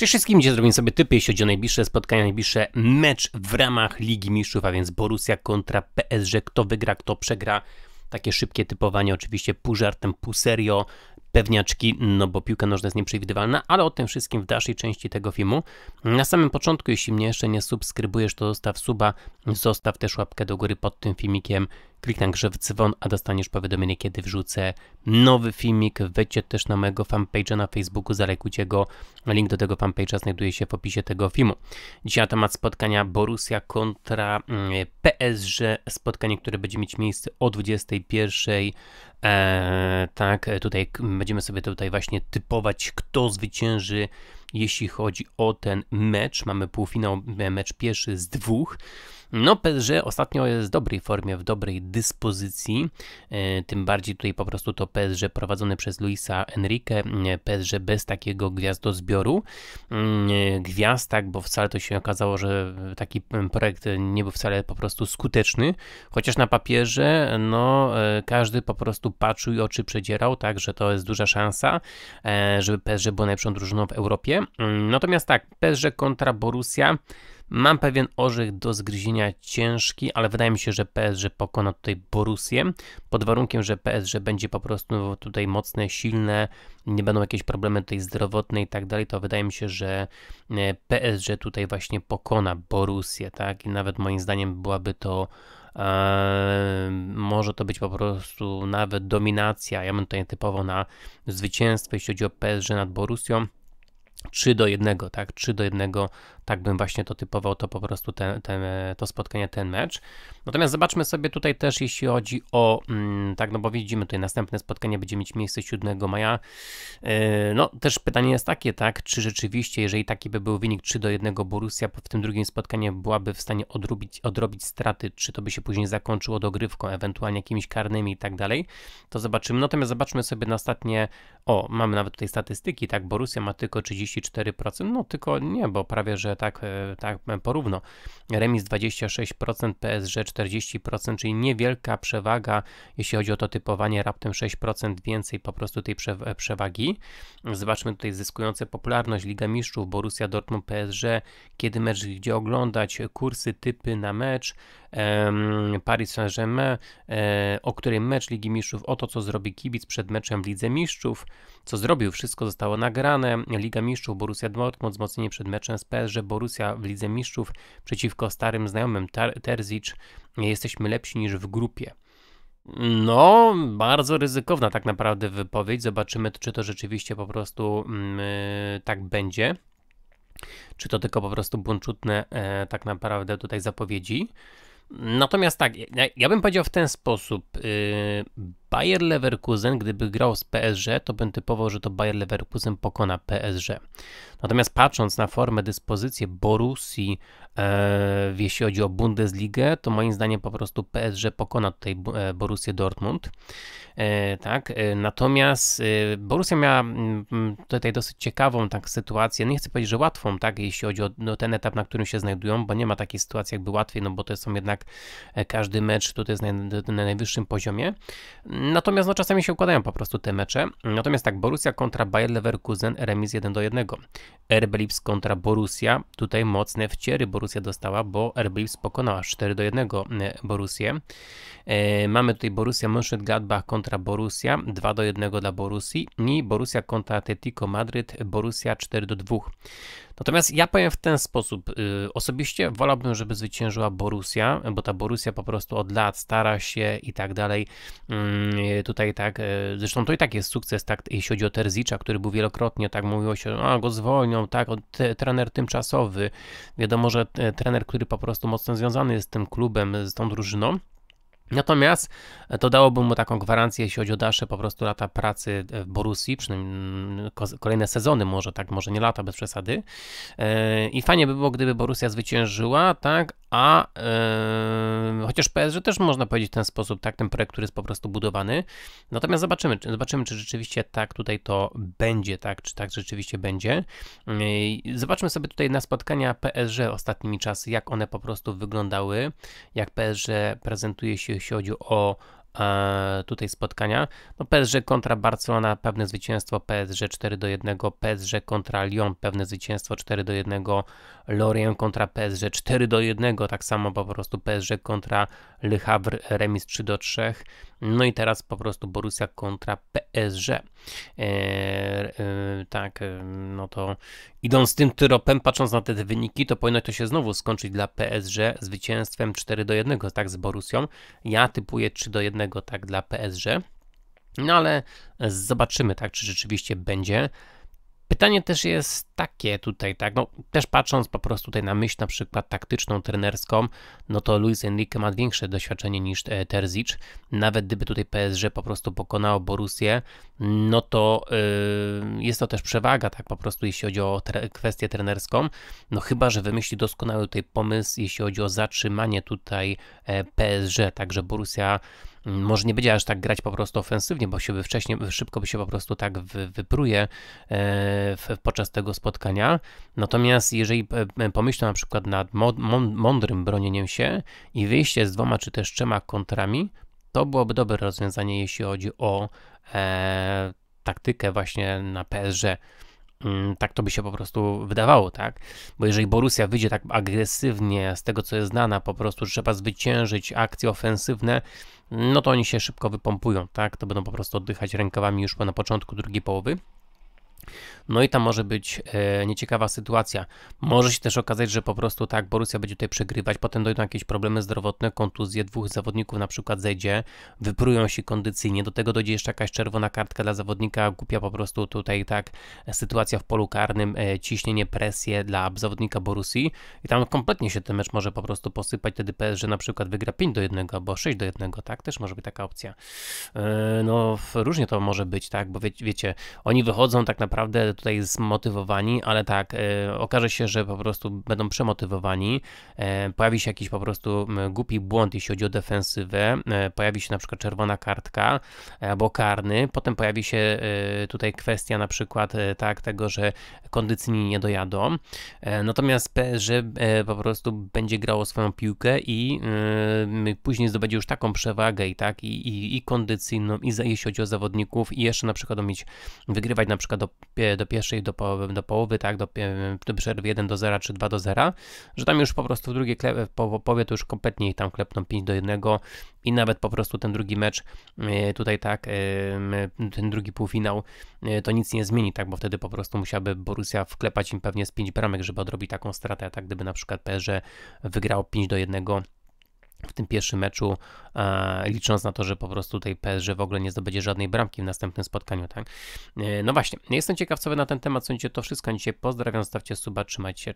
Cześć wszystkim, gdzie zrobimy sobie typy, jeśli chodzi o najbliższe spotkania, najbliższe mecz w ramach Ligi Mistrzów, a więc Borussia kontra PSG, kto wygra, kto przegra. Takie szybkie typowanie, oczywiście pół żartem, pół serio, pewniaczki, no bo piłka nożna jest nieprzewidywalna, ale o tym wszystkim w dalszej części tego filmu. Na samym początku, jeśli mnie jeszcze nie subskrybujesz, to zostaw suba, zostaw też łapkę do góry pod tym filmikiem, Kliknij także w dzwon, a dostaniesz powiadomienie, kiedy wrzucę nowy filmik. Wejdźcie też na mojego fanpage'a na Facebooku, zalekujcie go. Link do tego fanpage'a znajduje się w opisie tego filmu. Dzisiaj na temat spotkania Borussia kontra mm, PSG. Spotkanie, które będzie mieć miejsce o 21. Eee, tak, tutaj będziemy sobie tutaj właśnie typować, kto zwycięży, jeśli chodzi o ten mecz. Mamy półfinał, e, mecz pierwszy z dwóch. No, PSG ostatnio jest w dobrej formie, w dobrej dyspozycji. E, tym bardziej tutaj po prostu to PSG prowadzone przez Luisa Enrique, e, PSG bez takiego gwiazdozbioru. Mm, e, gwiazd, tak, bo wcale to się okazało, że taki projekt nie był wcale po prostu skuteczny. Chociaż na papierze, no, każdy po prostu patrzył i oczy przedzierał, tak, że to jest duża szansa, żeby PSG było najlepszą drużyną w Europie. Mm, natomiast tak, PSG kontra Borussia. Mam pewien orzech do zgryzienia ciężki, ale wydaje mi się, że PSG pokona tutaj Borusję, pod warunkiem, że PSG będzie po prostu tutaj mocne, silne, nie będą jakieś problemy tutaj zdrowotne i tak dalej, to wydaje mi się, że e, PSG tutaj właśnie pokona Borusję, tak? I nawet moim zdaniem byłaby to e, może to być po prostu nawet dominacja. Ja bym tutaj typowo na zwycięstwo, jeśli chodzi o PSG nad Borusją. 3 do 1, tak? 3 do 1 tak bym właśnie to typował, to po prostu to spotkanie, ten mecz. Natomiast zobaczmy sobie tutaj też, jeśli chodzi o, mm, tak, no bo widzimy tutaj następne spotkanie będzie mieć miejsce 7 maja. Yy, no też pytanie jest takie, tak, czy rzeczywiście, jeżeli taki by był wynik 3 do 1 Borussia w tym drugim spotkaniu byłaby w stanie odrobić, odrobić straty, czy to by się później zakończyło dogrywką, ewentualnie jakimiś karnymi i tak dalej, to zobaczymy. Natomiast zobaczmy sobie na ostatnie, o, mamy nawet tutaj statystyki, tak, Borussia ma tylko 34%, no tylko nie, bo prawie, że tak, e, tak e, porówno. Remis 26%, PSG 40%, czyli niewielka przewaga, jeśli chodzi o to typowanie, raptem 6% więcej po prostu tej e, przewagi. Zobaczmy tutaj zyskujące popularność Liga Mistrzów, Borussia Dortmund, PSG, kiedy mecz, gdzie oglądać, kursy, typy na mecz, Paris Saint-Germain, o którym mecz Ligi Mistrzów, o to, co zrobi kibic przed meczem w Lidze Mistrzów, co zrobił, wszystko zostało nagrane. Liga Mistrzów, Borussia Dortmund, wzmocnienie przed meczem z PSG, że Borussia w Lidze Mistrzów przeciwko starym znajomym Terzic e, jesteśmy lepsi niż w grupie. No, bardzo ryzykowna tak naprawdę wypowiedź. Zobaczymy, czy to rzeczywiście po prostu yy, tak będzie. Czy to tylko po prostu błączutne yy, e, tak naprawdę tutaj zapowiedzi. Natomiast tak, ja, bym powiedział w ten sposób. Y, Bayer Leverkusen, gdyby grał z PSG, to bym typował, że to Bayer Leverkusen pokona PSG. Natomiast patrząc na formę, dyspozycję Borusi E, jeśli chodzi o Bundesligę, to moim zdaniem po prostu PSG pokona tutaj e, Borussię Dortmund. E, tak, natomiast Borussia miała mm, mm, tutaj dosyć ciekawą tak sytuację, no nie chcę powiedzieć, że łatwą, tak, jeśli chodzi o no, ten etap, na którym się znajdują, bo nie ma takiej sytuacji jakby łatwiej, no bo to są jednak każdy mecz tutaj jest na, na najwyższym poziomie. Natomiast no, czasami się układają po prostu te mecze. Natomiast tak, Borussia kontra Bayer Leverkusen, remis 1 do 1. RB kontra Borussia, tutaj mocne wciery Borussia Borussia dostała, bo RB pokonała 4 do 1 e, Borussię. E, mamy tutaj Borussia Mönchengladbach kontra Borussia, 2 do 1 dla Borussii i Borussia kontra Atletico Madryt, Borussia 4 do 2. Natomiast ja powiem w ten sposób, e, osobiście wolałbym, żeby zwyciężyła Borussia, bo ta Borussia po prostu od lat stara się i tak dalej. Mm, tutaj tak, zresztą to i tak jest sukces, tak, jeśli chodzi o Terzicza, który był wielokrotnie, tak mówiło się, a go zwolnią, tak, on, trener tymczasowy. Wiadomo, że E, trener, który po prostu mocno związany jest z tym klubem, z tą drużyną. Natomiast e, to dałoby mu taką gwarancję, jeśli chodzi o dalsze po prostu lata pracy e, w Borussii, przynajmniej mm, kolejne sezony może, tak, może nie lata bez przesady. I fajnie by było, gdyby Borussia zwyciężyła, tak, a yy, chociaż PSŻ też można powiedzieć w ten sposób, tak, ten projekt, który jest po prostu budowany. Natomiast zobaczymy, czy, zobaczymy, czy rzeczywiście tak tutaj to będzie, tak, czy tak rzeczywiście będzie. Yy, zobaczmy sobie tutaj na spotkania PSG ostatnimi czasy, jak one po prostu wyglądały, jak PSG prezentuje się, jeśli chodzi o E, tutaj spotkania. No PSG kontra Barcelona pewne zwycięstwo PSG 4 do 1, PSG kontra Lyon pewne zwycięstwo 4 do 1, Lorient kontra PSG 4 do 1, tak samo po prostu PSG kontra Le Havre remis 3 do 3. No i teraz po prostu Borussia kontra PSG. E, e, tak, e, no to Idąc tym tropem, patrząc na te wyniki, to powinno to się znowu skończyć dla PSG zwycięstwem 4 do 1, tak z Borusią. Ja typuję 3 do 1, tak dla PSG. No ale zobaczymy, tak, czy rzeczywiście będzie. Pytanie też jest takie tutaj, tak, no też patrząc po prostu tutaj na myśl na przykład taktyczną, trenerską, no to Luis Enrique ma większe doświadczenie niż e, Terzic. Nawet gdyby tutaj PSG po prostu pokonało Borussię, no to y, jest to też przewaga, tak, po prostu jeśli chodzi o tre kwestię trenerską, no chyba, że wymyśli doskonały tutaj pomysł, jeśli chodzi o zatrzymanie tutaj e, PSG, także Borussia może nie będzie aż tak grać po prostu ofensywnie, bo się wcześniej, szybko by się po prostu tak wypruje e, w, podczas tego spotkania. Natomiast jeżeli e, e, pomyślę na przykład nad mądrym bronieniem się i wyjście z dwoma czy też trzema kontrami, to byłoby dobre rozwiązanie, jeśli chodzi o e, taktykę właśnie na PSG. Mm, tak to by się po prostu wydawało, tak? Bo jeżeli Borussia wyjdzie tak agresywnie z tego, co jest znana, po prostu trzeba zwyciężyć akcje ofensywne, no to oni się szybko wypompują, tak? To będą po prostu oddychać rękawami już na początku drugiej połowy. No i tam może być e, nieciekawa sytuacja. Może się też okazać, że po prostu tak, Borussia będzie tutaj przegrywać, potem dojdą jakieś problemy zdrowotne, kontuzje, dwóch zawodników na przykład zejdzie, wyprują się kondycyjnie, do tego dojdzie jeszcze jakaś czerwona kartka dla zawodnika, głupia po prostu tutaj tak sytuacja w polu karnym, e, ciśnienie, presję dla zawodnika Borussii i tam kompletnie się ten mecz może po prostu posypać, wtedy że na przykład wygra 5 do 1 albo 6 do 1, tak? Też może być taka opcja. E, no różnie to może być, tak? Bo wie, wiecie, oni wychodzą tak naprawdę naprawdę tutaj zmotywowani, ale tak, e, okaże się, że po prostu będą przemotywowani, e, pojawi się jakiś po prostu głupi błąd, jeśli chodzi o defensywę, e, pojawi się na przykład czerwona kartka albo karny, potem pojawi się tutaj kwestia na przykład tak, tego, że kondycyjni nie dojadą, natomiast PSG po prostu będzie grało swoją piłkę i później zdobędzie już taką przewagę i tak, i, i, i kondycyjną, i za, jeśli chodzi o zawodników, i jeszcze na przykład mieć, wygrywać na przykład do do pierwszej, do, po, do połowy, tak, do, do przerwy 1 do 0 czy 2 do 0, że tam już po prostu w drugiej po, połowie to już kompletnie ich tam klepną 5 do 1 i nawet po prostu ten drugi mecz e, tutaj tak, e, ten drugi półfinał e, to nic nie zmieni, tak, bo wtedy po prostu musiałaby Borussia wklepać im pewnie z 5 bramek, żeby odrobić taką stratę, tak, gdyby na przykład PSG wygrał 5 do 1 w tym pierwszym meczu, e, licząc na to, że po prostu tutaj PSG w ogóle nie zdobędzie żadnej bramki w następnym spotkaniu, tak? E, no właśnie, jestem ciekaw wy na ten temat, sądzicie to wszystko dzisiaj. Pozdrawiam, zostawcie suba, trzymajcie się,